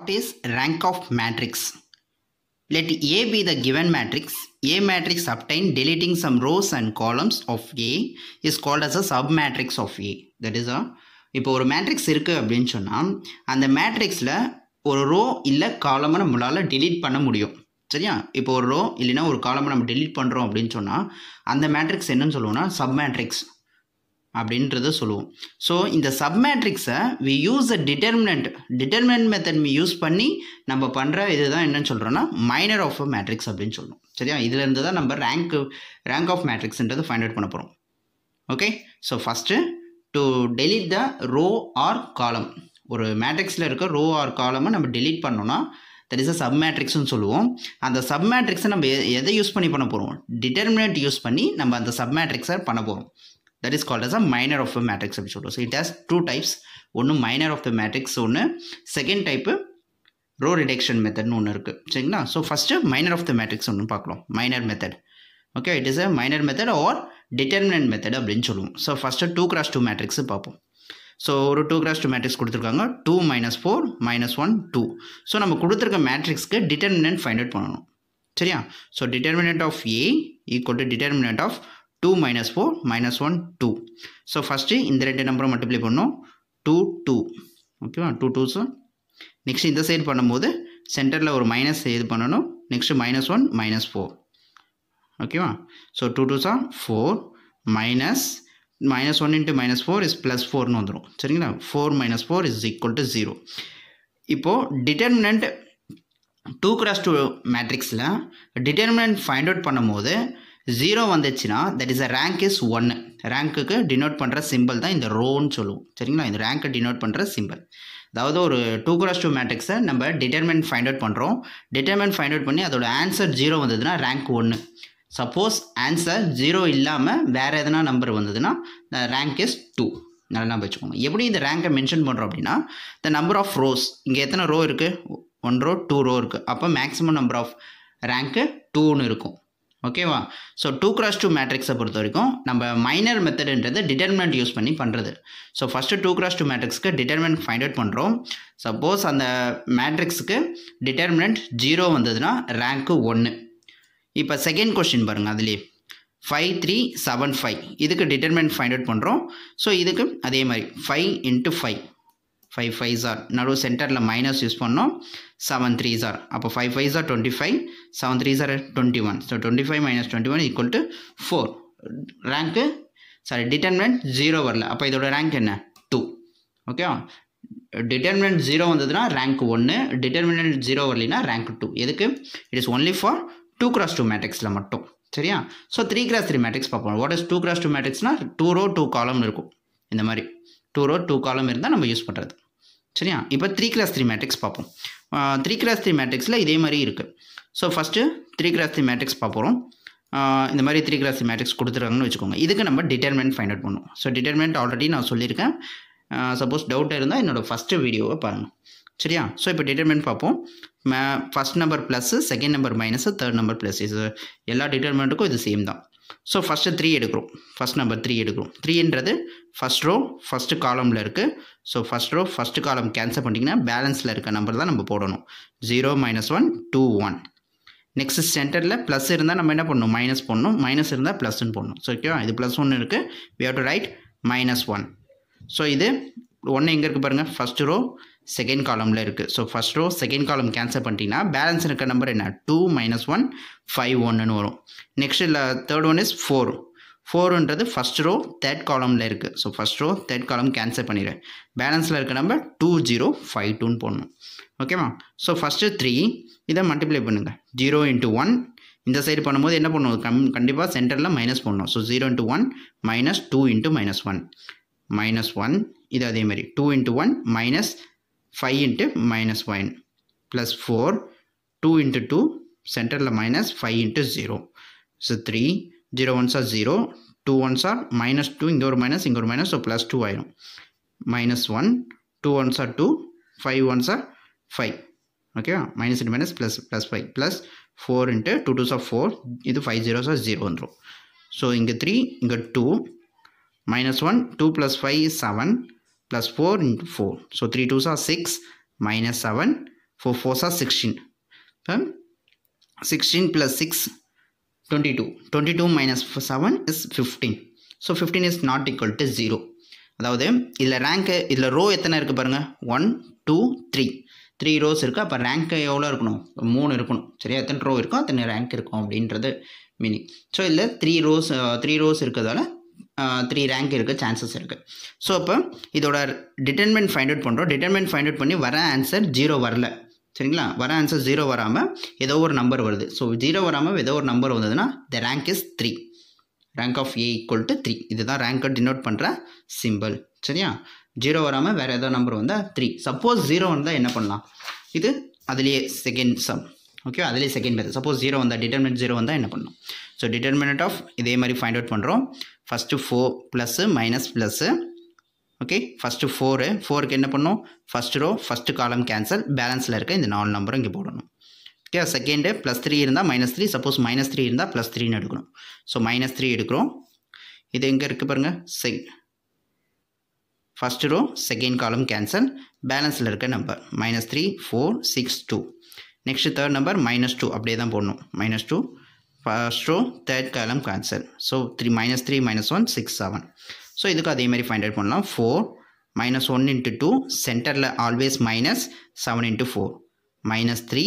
What is rank of matrix? Let A be the given matrix. A matrix obtained deleting some rows and columns of A is called as a submatrix of A. That is a uh, இப்போ ஒரு matrix இருக்குது அப்படின்னு சொன்னால் அந்த மேட்ரிக்ஸில் ஒரு row இல்லை காலமை நம்மளால் டெலீட் பண்ண முடியும் சரியா இப்போ ஒரு ரோ இல்லைன்னா ஒரு காலமை நம்ம டெலீட் பண்ணுறோம் அப்படின்னு சொன்னால் அந்த மேட்ரிக்ஸ் என்னன்னு சொல்லுவோம்னா சப் மேட்ரிக்ஸ் அப்படின்றத சொல்லுவோம் ஸோ இந்த சப்மேட்ரிக்ஸை we use a determinant determinant method me use பண்ணி நம்ம பண்ணுற இதுதான் என்னன்னு சொல்கிறோன்னா மைனர் ஆஃப் அ மேட்ரிக்ஸ் அப்படின்னு சொல்லுவோம் சரியா இதுலேருந்து தான் நம்ம ரேங்க் ரேங்க் ஆஃப் மேட்ரிக்ஸ்ன்றது ஃபைண்ட் அவுட் பண்ண போகிறோம் okay so first to delete the row or column ஒரு மேட்ரிக்ஸில் இருக்க ரோ ஆர் காலமை நம்ம டெலிட் பண்ணோன்னா தட் இஸ் அ மேட்ரிக்ஸ்னு சொல்லுவோம் அந்த சப்மேட்ரிக்ஸை நம்ம எதை யூஸ் பண்ணி பண்ண போகிறோம் டிட்டர்மினேட் யூஸ் பண்ணி நம்ம அந்த சப்மேட்ரிக்ஸை பண்ண போகிறோம் that is called as a minor of a matrix அப்படின்னு சொல்கிறோம் so it has two types ஒன்று மைனர் ஆஃப் த மேட்ரிக்ஸ் ஒன்று செகண்ட் டைப்பு ரோ ரிடக்ஷன் மெத்தட்னு ஒன்று இருக்குது சரிங்களா so first minor of the matrix ஒன்று பார்க்கலாம் minor method okay it is a minor method or determinant method அப்படின்னு சொல்லுவோம் so first two cross two matrix பார்ப்போம் ஸோ ஒரு டூ கிராஸ் டூ மேட்ரிக்ஸ் கொடுத்துருக்காங்க two minus four minus one two so நம்ம கொடுத்துருக்க மேட்ரிக்ஸ்க்கு டிட்டர்மினன்ட் ஃபைண்ட் அவுட் பண்ணணும் சரியா so determinant of A equal to determinant of two minus four minus one two so first இந்த ரெண்டு நம்பரை மல்டிப்ளை பண்ணோம் டூ டூ ஓகேவா டூ டூ ஸோ நெக்ஸ்ட் இந்த சைடு பண்ணும்போது சென்டரில் ஒரு மைனஸ் இது பண்ணணும் next minus one minus four ஓகேவா so two two so four minus minus one into minus four is plus ஃபோர்னு வந்துடும் சரிங்களா four minus four is equal to zero இப்போது டிட்டர்மினண்ட் டூ கிராஸ் டூ மேட்ரிக்ஸில் டிட்டர்மினன்ட் ஃபைண்ட் அவுட் பண்ணும்போது zero வந்துச்சுன்னா that is a rank is ஒன்று ரேங்க்குக்கு denote பண்ணுற சிம்பிள் தான் இந்த ரோன்னு சொல்லுவோம் சரிங்களா இந்த ரேங்க்கை டினோட் பண்ணுற சிம்பிள் அதாவது ஒரு டூ கிராஸ் டூ மேட்ரிக்ஸை நம்ம டிட்டர்மெண்ட் ஃபைண்ட் அவுட் பண்ணுறோம் டிட்டர்மெண்ட் ஃபைண்ட் அவுட் பண்ணி அதோட ஆன்சர் ஜீரோ வந்ததுன்னா ரேங்க் ஒன்று சப்போஸ் ஆன்சர் ஜீரோ இல்லாமல் வேறு எதனா நம்பர் வந்ததுன்னா ரேங்க் இஸ் டூ நல்லா வச்சுக்கோங்க எப்படி இந்த ரேங்கை மென்ஷன் பண்ணுறோம் அப்படின்னா த நம்பர் ஆஃப் ரோஸ் இங்கே எத்தனை ரோ இருக்குது ஒன் ரோ டூ ரோ இருக்குது அப்போ மேக்ஸிமம் நம்பர் ஆஃப் ரேங்க்கு டூன்னு இருக்கும் ஓகேவா ஸோ டூ கிராஸ் டூ மேட்ரிக்ஸை பொறுத்த வரைக்கும் நம்ம மைனர் மெத்தடுன்றது டிட்டர்மினன்ட் யூஸ் பண்ணி பண்ணுறது so first two cross two மேட்ரிக்ஸ்க்கு டிட்டர்மினன்ட் ஃபைண்ட் அவுட் பண்ணுறோம் சப்போஸ் அந்த மேட்ரிக்ஸுக்கு டிட்டர்மினன்ட் ஜீரோ வந்ததுன்னா ரேங்க்கு ஒன்று இப்போ செகண்ட் கொஷின் பாருங்கள் அதுலேயே ஃபைவ் த்ரீ செவன் ஃபைவ் இதுக்கு டிட்டர்மினன்ட் ஃபைண்ட் அவுட் பண்ணுறோம் ஸோ இதுக்கு அதே மாதிரி five into five five five sir நடுவு சென்டரில் மைனஸ் யூஸ் பண்ணோம் செவன் த்ரீ சார் அப்போ five five sir twenty five seven three sir twenty one so twenty five minus twenty one equal to four ரேங்க்கு sorry determinant zero வரல அப்போ இதோட rank என்ன two ஓகேவா டிட்டர்மெண்ட் ஜீரோ வந்ததுன்னா rank ஒன்று டிட்டர்மினன்ட் ஜீரோ வரலினா ரேங்க் டூ எதுக்கு it is only for two cross two மேட்ரிக்ஸில் மட்டும் சரியா so three cross three matrix பார்ப்போம் what is two cross two மேட்ரிக்ஸ்னால் டூ ரோ டூ காலம் இருக்கும் இந்த மாதிரி டூ ரோ டூ காலம் இருந்தால் நம்ம யூஸ் பண்ணுறது சரியா இப்போ த்ரீ கிளாஸ் த்ரீ மேட்ரிக்ஸ் பார்ப்போம் த்ரீ கிளாஸ் த்ரீ மேட்ரிக்ஸில் இதே மாதிரி இருக்குது so first three cross three matrix பார்ப்போம் இந்த மாதிரி த்ரீ கிளாஸ் மேட்ரிக்ஸ் கொடுத்துருக்காங்கன்னு வச்சுக்கோங்க இதுக்கு நம்ம டிட்டர்மெண்ட் ஃபைண்ட் அவுட் பண்ணுவோம் ஸோ டிட்டர்மெண்ட் ஆல்ரெடி நான் சொல்லியிருக்கேன் சப்போஸ் டவுட் இருந்தால் என்னோடய ஃபஸ்ட்டு வீடியோவை பாருங்கள் சரியா ஸோ இப்போ டிட்டர்மெண்ட் பார்ப்போம் மே first number plus second number minus third number plus இது எல்லா டிட்டர்மெண்ட்டுக்கும் இது சேம் தான் ஸோ ஃபஸ்ட்டு த்ரீ எடுக்கிறோம் ஃபஸ்ட் நம்பர் த்ரீ எடுக்கிறோம் த்ரீன்றது ஃபஸ்ட் ரோ ஃபஸ்ட்டு காலமில் இருக்குது so first row first column cancel பண்ணிங்கன்னா பேலன்ஸில் இருக்க நம்பர் தான் நம்ம போடணும் zero minus one two one next சென்டரில் ப்ளஸ் இருந்தால் நம்ம என்ன பண்ணணும் மைனஸ் போடணும் மைனஸ் இருந்தால் ப்ளஸ்ன்னு போடணும் ஸோ ஓகேவா இது ப்ளஸ் ஒன்று இருக்குது we have to write minus one so இது ஒன்று எங்கே இருக்குது பாருங்கள் ஃபஸ்ட் ரோ செகண்ட் காலமில் இருக்குது so first row second column cancel பண்ணிட்டீங்கன்னா பேலன்ஸ் இருக்க நம்பர் என்ன டூ மைனஸ் ஒன் ஃபைவ் ஒன்றுன்னு வரும் நெக்ஸ்ட் இல்லை தேர்ட் ஒன் இஸ் ஃபோர் ஃபோருன்றது ஃபஸ்ட் ரோ தேர்ட் காலமில் இருக்குது so first row third column cancel பண்ணிடுறேன் பேலன்ஸில் இருக்க நம்பர் டூ ஜீரோ ஃபைவ் டூன்னு போடணும் ஓகேவா ஸோ ஃபஸ்ட்டு த்ரீ இதை மல்டிப்ளை பண்ணுங்கள் ஜீரோ இன்ட்டு ஒன் இந்த சைடு பண்ணும்போது என்ன பண்ணுவோம் கம் கண்டிப்பாக சென்டரில் மைனஸ் பண்ணணும் so zero into one minus two into minus one minus one இது அதேமாதிரி two into one minus 5 into minus 1 plus 4 2 into 2 center la minus 5 into 0 so 3 0 ones are 0 2 ones are minus 2 இங்க ஒரு minus இங்க minus so plus 2 know, minus 1 2 ones are 2 5 ones are 5 okay minus into minus plus plus 5 plus 4 into 2 2s are 4 இது 5 zeros are 0 வந்துரும் so இங்க 3 இங்க 2 minus 1 2 plus 5 is 7 plus 4 into 4. So 3 2s are 6 minus 7. 4 4s are 16. Okay? 16 plus 6 22. 22 minus 7 is 15. So 15 is not equal to 0. அதாவது இதில் rank இதில் row எத்தனை இருக்குது பாருங்கள் one two three three rows இருக்குது அப்போ ரேங்க்கு எவ்வளோ இருக்கணும் மூணு இருக்கணும் சரியா எத்தனை ரோ இருக்கோ அத்தனை ரேங்க் இருக்கும் அப்படின்றது மீனிங் ஸோ இதில் த்ரீ ரோஸ் த்ரீ ரோஸ் இருக்கிறதால த்ரீ ரேங்க் இருக்குது சான்சஸ் இருக்குது ஸோ அப்போ இதோட டிட்டர்மெண்ட் ஃபைண்ட் அவுட் பண்ணுறோம் டிட்டர்மெண்ட் ஃபைண்ட் அவுட் பண்ணி வர ஆன்சர் ஜீரோ வரல சரிங்களா வர ஆன்சர் ஜீரோ வராமல் ஏதோ ஒரு நம்பர் வருது ஸோ ஜீரோ வராமல் ஏதோ ஒரு நம்பர் வந்ததுன்னா the rank is three rank of A equal to three இதுதான் ரேங்கை டினோட் பண்ணுற சிம்பிள் சரியா ஜீரோ வராமல் வேறு ஏதோ நம்பர் வந்தால் த்ரீ சப்போஸ் ஜீரோ வந்தால் என்ன பண்ணலாம் இது அதுலேயே செகண்ட் சம் ஓகே அதுலேயே செகண்ட் மெத்தட் சப்போஸ் ஜீரோ வந்தால் டிட்டர்மெண்ட் ஜீரோ வந்தால் என்ன பண்ணணும் ஸோ டிட்டர்மினட் ஆஃப் இதே மாதிரி ஃபைண்ட் அவுட் பண்ணுறோம் first four plus minus plus okay first four ஃபோருக்கு என்ன பண்ணணும் first row first column cancel பேலன்ஸில் இருக்க இந்த நாலு நம்பரும் இங்கே போடணும் ஓகே செகண்டு ப்ளஸ் த்ரீ இருந்தால் minus three suppose minus three இருந்தால் ப்ளஸ் த்ரீன்னு எடுக்கணும் ஸோ மைனஸ் த்ரீ எடுக்கிறோம் இது எங்கே இருக்குது பாருங்கள் check first row second column cancel பேலன்ஸில் இருக்க number minus three four six two next third number minus two அப்படியே தான் போடணும் minus two show third column cancel so three minus three minus one six seven so இதுக்கு அதேமாதிரி மாதிரி find out பண்ணலாம் four minus one into two சென்டரில் always minus seven into four minus three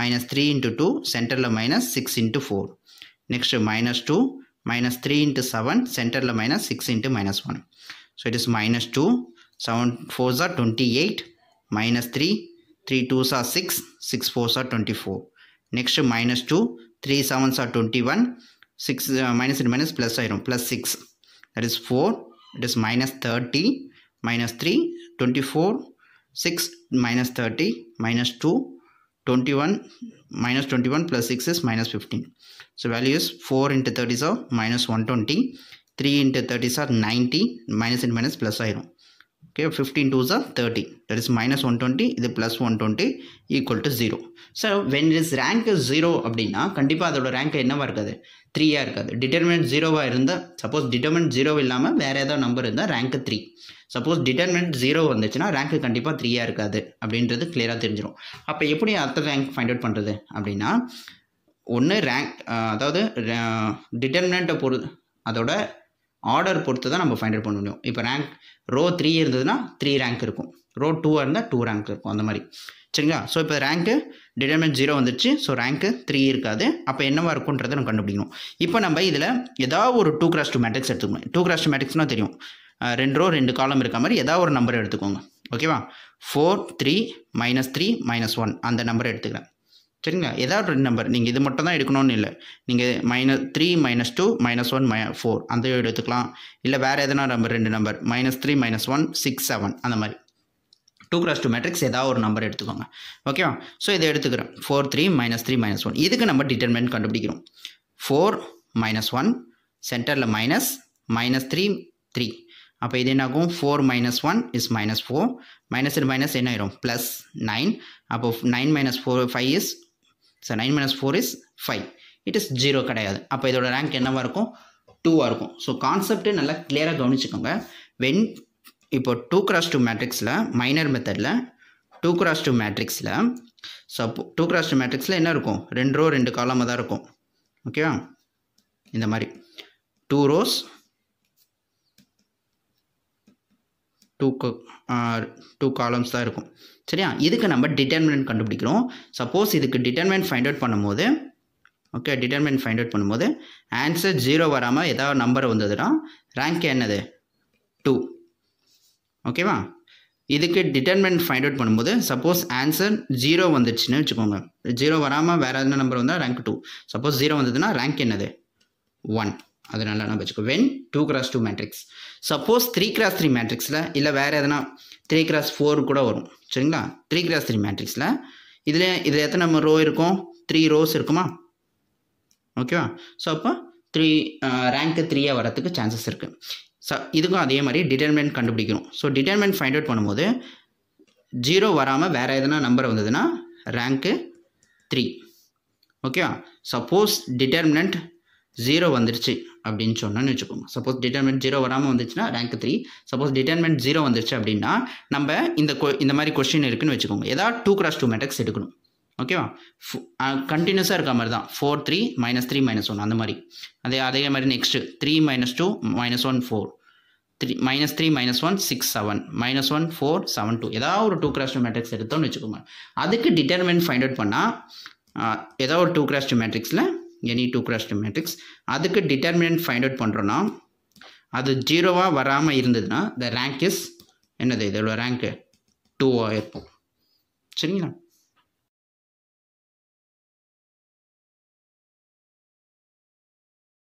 minus three into two சென்டரில் minus six into four next minus two minus three into seven சென்டரில் minus six into minus one so it is minus two seven fours are twenty eight minus three three twos are six six fours are twenty four Next minus 2, 3 sevens are 21, 6 uh, minus and minus plus iron plus 6 that is 4, it is minus 30, minus 3, 24, 6 minus 30, minus 2, 21, minus 21 plus 6 is minus 15. So value is 4 into 30 is minus 120, 3 into 30 is 90, minus and minus plus iron. okay 15 to thirty 30 is minus one twenty இது plus 120 equal to 0 so when this is rank zero அப்படின்னா கண்டிப்பாக அதோட rank என்னவாக இருக்காது த்ரீயாக இருக்காது determinant ஜீரோவாக இருந்தால் சப்போஸ் டிட்டர்மினன்ட் ஜீரோ இல்லாமல் வேறு ஏதாவது நம்பர் இருந்தால் ரேங்க்கு த்ரீ சப்போஸ் டிட்டர்மினன்ட் ஜீரோ வந்துச்சுன்னா ரேங்க்கு கண்டிப்பாக த்ரீயாக இருக்காது அப்படின்றது கிளியராக தெரிஞ்சிடும் அப்போ எப்படி அடுத்த ரேங்க் ஃபைண்ட் அவுட் பண்ணுறது அப்படின்னா ஒன்று ரேங்க் அதாவது டிட்டர்மினண்ட்டை பொறு அதோட ஆர்டர் பொறுத்து தான் நம்ம ஃபைண்ட் அவுட் பண்ண முடியும் இப்போ ரேங்க் ரோ த்ரீ இருந்ததுன்னா த்ரீ ரேங்க் இருக்கும் ரோ டூவாக இருந்தால் டூ ரேங்க் இருக்கும் அந்த மாதிரி சரிங்களா ஸோ இப்போ ரேங்க்கு டிடர்மெண்ட் ஜீரோ வந்துருச்சு ஸோ ரேங்க்கு த்ரீ இருக்காது அப்போ என்னவாக இருக்குன்றதை நம்ம கண்டுபிடிக்கணும் இப்போ நம்ம இதில் ஏதாவது ஒரு டூ கிராஸ் டூ மேட்ரிக்ஸ் எடுத்துக்கணும் டூ கிராஸ் டூ மேட்ரிக்ஸ்னால் தெரியும் ரெண்டு ரோ ரெண்டு காலம் இருக்க மாதிரி ஏதாவது ஒரு நம்பர் எடுத்துக்கோங்க ஓகேவா four three minus three minus one அந்த நம்பரை எடுத்துக்கிறேன் சரிங்களா ஏதாவது ரெண்டு நம்பர் நீங்கள் இது மட்டும் தான் எடுக்கணும்னு இல்லை நீங்கள் minus three minus two minus one மை ஃபோர் அந்த எடுத்துக்கலாம் இல்லை வேறு எதனா நம்பர் ரெண்டு number minus three minus one six seven அந்த மாதிரி டூ க்ராஸ் டூ மேட்ரிக்ஸ் ஏதாவது ஒரு நம்பர் எடுத்துக்கோங்க ஓகேவா ஸோ இதை எடுத்துக்கிறேன் four three minus three minus one இதுக்கு நம்ம டிட்டர்மெண்ட் கண்டுபிடிக்கிறோம் ஃபோர் மைனஸ் ஒன் சென்டரில் மைனஸ் மைனஸ் த்ரீ த்ரீ அப்போ இது என்னாகும் four minus one is minus four minus minus என்ன ஆயிரும் ப்ளஸ் நைன் அப்போ nine minus four five is so nine minus four is five it is zero கிடையாது அப்போ இதோட ரேங்க் என்னவாக இருக்கும் டூவாக இருக்கும் ஸோ கான்செப்ட்டு நல்லா கிளியராக கவனிச்சுக்கோங்க வென் இப்போ டூ கிராஸ் டூ மேட்ரிக்ஸில் மைனர் மெத்தடில் டூ கிராஸ் டூ மேட்ரிக்ஸில் ஸோ டூ கிராஸ் டூ மேட்ரிக்ஸில் என்ன இருக்கும் ரெண்டு ரோ ரெண்டு காலமாக தான் இருக்கும் ஓகேவா இந்த மாதிரி two rows two two columns தான் இருக்கும் சரியா இதுக்கு நம்ம டிட்டர்மினன்ட் கண்டுபிடிக்கிறோம் சப்போஸ் இதுக்கு டிட்டர்மெண்ட் ஃபைண்ட் அவுட் பண்ணும்போது ஓகே டிட்டர்மெண்ட் ஃபைண்ட் அவுட் பண்ணும்போது ஆன்சர் ஜீரோ வராமல் ஏதாவது நம்பர் வந்ததுன்னா ரேங்க் என்னது டூ ஓகேவா இதுக்கு டிட்டர்மெண்ட் ஃபைண்ட் அவுட் பண்ணும்போது சப்போஸ் ஆன்சர் ஜீரோ வந்துச்சுன்னு வச்சுக்கோங்க ஜீரோ வராமல் வேறு எதுனா நம்பர் வந்தால் ரேங்க் டூ சப்போஸ் ஜீரோ வந்ததுன்னா ரேங்க் என்னது ஒன் அது நல்லா நம்ம வச்சுக்கோ when two cross two matrix suppose three cross three மேட்ரிக்ஸில் இல்லை வேறு எதனா த்ரீ கிராஸ் ஃபோர் கூட வரும் சரிங்களா த்ரீ கிராஸ் த்ரீ மேட்ரிக்ஸில் இதில் இதில் எத்தனை நம்ம ரோ இருக்கும் த்ரீ ரோஸ் இருக்குமா ஓகேவா ஸோ அப்போ த்ரீ ரேங்க்கு த்ரீயாக வரத்துக்கு சான்சஸ் இருக்குது ஸோ இதுக்கும் அதே மாதிரி டிட்டர்மெண்ட் கண்டுபிடிக்கணும் ஸோ டிட்டர்மெண்ட் ஃபைண்ட் அவுட் பண்ணும்போது ஜீரோ வராமல் வேறு எதனா நம்பர் வந்ததுன்னா ரேங்க்கு த்ரீ ஓகேவா சப்போஸ் டிட்டர்மினன்ட் ஜீரோ வந்துருச்சு அப்படின்னு சொன்னோன்னு வச்சுக்கோங்க சப்போஸ் டிட்டர்மெண்ட் ஜீரோ வராமல் வந்துச்சுன்னா rank three suppose determinant zero வந்துருச்சு அப்படின்னா நம்ம இந்த இந்த மாதிரி கொஸ்டின் இருக்குன்னு வச்சுக்கோங்க ஏதாவது டூ கிராஸ் டூ மேட்டக்ஸ் எடுக்கணும் ஓகேவா கண்டினியூஸாக இருக்க மாதிரி தான் four three minus three minus one அந்த மாதிரி அதே அதே மாதிரி next three minus two minus one four three minus three minus one six seven minus one four seven two ஏதாவது ஒரு டூ கிராஸ் டூ மேட்ரிக்ஸ் எடுத்தோன்னு வச்சுக்கோங்க அதுக்கு டிட்டர்மெண்ட் ஃபைண்ட் அவுட் பண்ணால் ஏதாவது ஒரு டூ கிராஸ் டூ மேட்ரிக்ஸில் any two cross two matrix அதுக்கு டிட்டர்மினன்ட் ஃபைண்ட் அவுட் பண்ணுறோன்னா அது ஜீரோவாக வராமல் இருந்ததுன்னா த ரேங்க் இஸ் என்னது இதோட ரேங்க்கு டூவாக இருக்கும் சரிங்களா